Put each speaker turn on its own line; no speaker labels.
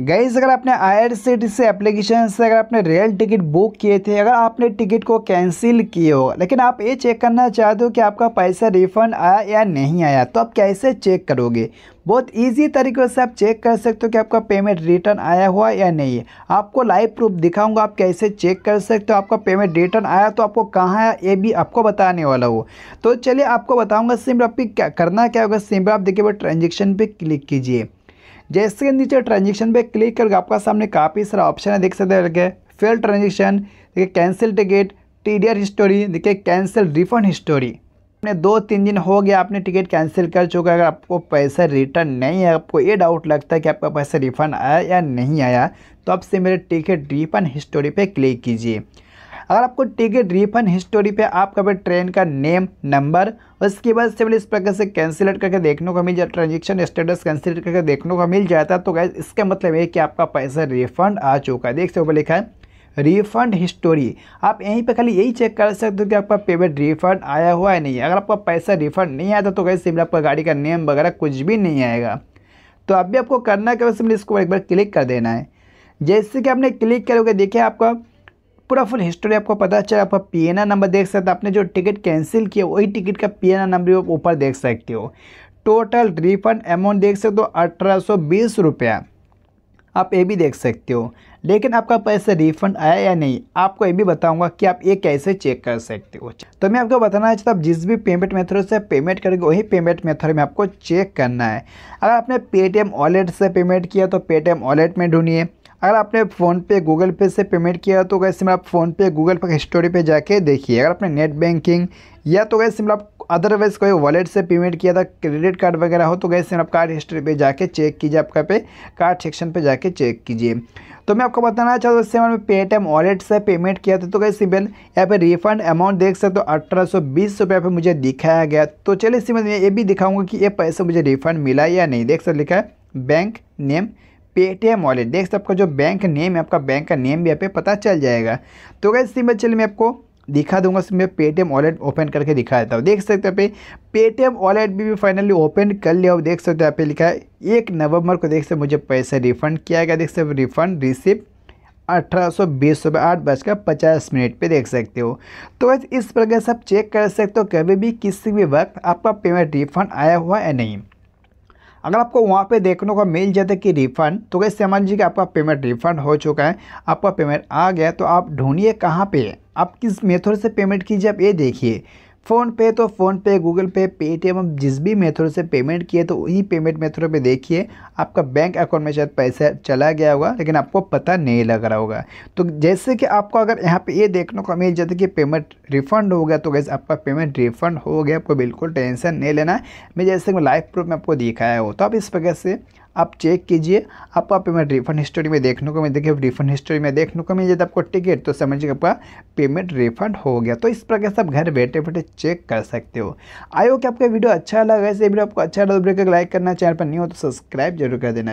guys अगर आपने आई से एप्लीकेशन से अगर आपने रेल टिकट बुक किए थे अगर आपने टिकट को कैंसिल किए हो लेकिन आप ये चेक करना चाहते हो कि आपका पैसा रिफंड आया या नहीं आया तो आप कैसे चेक करोगे बहुत इजी तरीके से आप चेक कर सकते हो कि आपका पेमेंट रिटर्न आया हुआ या नहीं आपको लाइव प्रूफ दिखाऊंगा आप कैसे चेक कर सकते हो आपका पेमेंट रिटर्न आया तो आपको कहाँ आया ये भी आपको बताने वाला हो तो चलिए आपको बताऊँगा सिम्बर आप करना क्या होगा सिम्बर आप देखिए वो ट्रांजेक्शन पर क्लिक कीजिए जैसे नीचे ट्रांजेक्शन पे क्लिक करके आपका सामने काफ़ी सारा ऑप्शन है देख सकते हैं फेल ट्रांजेक्शन देखिए कैंसिल टिकट टी हिस्टोरी देखिए कैंसिल रिफंड हिस्टोरी अपने दो तीन दिन हो गया आपने टिकट कैंसिल कर चुका है अगर आपको पैसा रिटर्न नहीं है आपको ये डाउट लगता है कि आपका पैसा रिफंड आया या नहीं आया तो आपसे मेरे टिकट रिफंड हिस्टोरी पे क्लिक कीजिए अगर आपको टिकट रिफंड हिस्टोरी पे आपका भी ट्रेन का नेम नंबर उसके बाद सिविल इस प्रकार से कैंसिलेट करके देखने को मिल जाए ट्रांजेक्शन स्टेटस कैंसिलेट करके देखने को मिल जाता तो गैस इसका मतलब है कि आपका पैसा रिफंड आ चुका है देख सकते हो लिखा है रिफंड हिस्टोरी आप यहीं पे खाली यही चेक कर सकते हो कि आपका पेमेंट रिफंड आया हुआ है नहीं अगर आपका पैसा रिफंड नहीं था तो कैसे सिमिल आपका गाड़ी का नेम वगैरह कुछ भी नहीं आएगा तो अब भी आपको करना है केवल सिमिल इसको एक बार क्लिक कर देना है जैसे कि आपने क्लिक करोगे देखिए आपका पूरा फुल हिस्ट्री आपको पता चला आपका पी नंबर देख सकते आपने जो टिकट कैंसिल किया वही टिकट का पी नंबर आप ऊपर देख सकते हो टोटल रिफंड अमाउंट देख सकते हो अठारह सौ बीस रुपया आप ये भी देख सकते हो लेकिन आपका पैसा रिफंड आया या नहीं आपको ये भी बताऊंगा कि आप ये कैसे चेक कर सकते हो तो मैं आपको बताना चाहता हूँ जिस भी पेमेंट मेथड से पेमेंट करेंगे वही पेमेंट मेथड में आपको चेक करना है अगर आपने पेटीएम वॉलेट से पेमेंट किया तो पेटीएम वॉलेट में ढूंढिए अगर आपने फ़ोन पे गूगल पे से पेमेंट किया तो गए में आप फ़ोन पे गूगल पे हिस्टोरी पे जाके देखिए अगर आपने नेट बैंकिंग या तो गए में आप अदरवाइज़ कोई वॉलेट से पेमेंट किया था क्रेडिट कार्ड वगैरह हो तो कैसे आप कार्ड हिस्ट्री पे जाके चेक कीजिए आपका पे कार्ड सेक्शन पे जाके चेक कीजिए तो मैं आपको बताना चाहता हूँ इससे पेटीएम वॉलेट से पेमेंट किया था तो गए सिंपल यहाँ फिर रिफंड अमाउंट देख सकते हो अठारह सौ बीस रुपये मुझे दिखाया गया तो चलिए इसी मैं ये भी दिखाऊंगा कि ये पैसा मुझे रिफंड मिला या नहीं देख सकते लिखा है बैंक नेम पेटीएम वॉलेट देख सकते आपका जो बैंक नेम है आपका बैंक का नेम भी यहाँ पे पता चल जाएगा तो अगर सिंपल चलिए मैं आपको दिखा दूंगा इसमें पेटीएम वॉलेट ओपन करके दिखा देता हूँ देख सकते हो पे पेटीएम वॉलेट भी, भी फाइनली ओपन कर लिया और देख सकते हो यहाँ पे लिखा है एक नवंबर को देख सकते मुझे पैसा रिफंड किया गया देख सकते रिफंड रिसिप अठारह सौ बीस सुबह आठ बजकर पचास मिनट पे देख सकते हो तो इस प्रकार से आप चेक कर सकते हो कभी भी किसी भी वक्त आपका पेमेंट रिफंड आया हुआ है नहीं अगर आपको वहाँ पे देखने को मिल जाता है कि रिफ़ंड तो कैसे समझ लीजिए आपका पेमेंट रिफ़ंड हो चुका है आपका पेमेंट आ गया तो आप ढूंढिए कहाँ पे है आप किस मेथड से पेमेंट कीजिए आप ये देखिए फ़ोन पे तो फ़ोनपे गूगल पे पेटीएम आप जिस भी मेथड से पेमेंट किए तो उन्हीं पेमेंट मेथड पे देखिए आपका बैंक अकाउंट में शायद पैसा चला गया होगा लेकिन आपको पता नहीं लग रहा होगा तो जैसे कि आपको अगर यहाँ पे ये देखने को मिल जाता है कि पेमेंट रिफंड हो गया तो वैसे आपका पेमेंट रिफंड हो गया आपको बिल्कुल टेंशन नहीं लेना है मैं जैसे मैं लाइव प्रूफ में आपको दिखाया हो तो आप इस वजह से आप चेक कीजिए आपको आप पेमेंट रिफंड हिस्ट्री में देखने को मिल देखिए रिफंड हिस्ट्री में देखने को मिल जाए आपको टिकट तो समझिए आपका पेमेंट रिफंड हो गया तो इस प्रकार से आप घर बैठे बैठे चेक कर सकते हो आयो कि आपका वीडियो अच्छा लगा ऐसे वीडियो आपको अच्छा लगा तो वीडियो लाइक करना चैनल पर नहीं हो तो सब्सक्राइब जरूर कर देना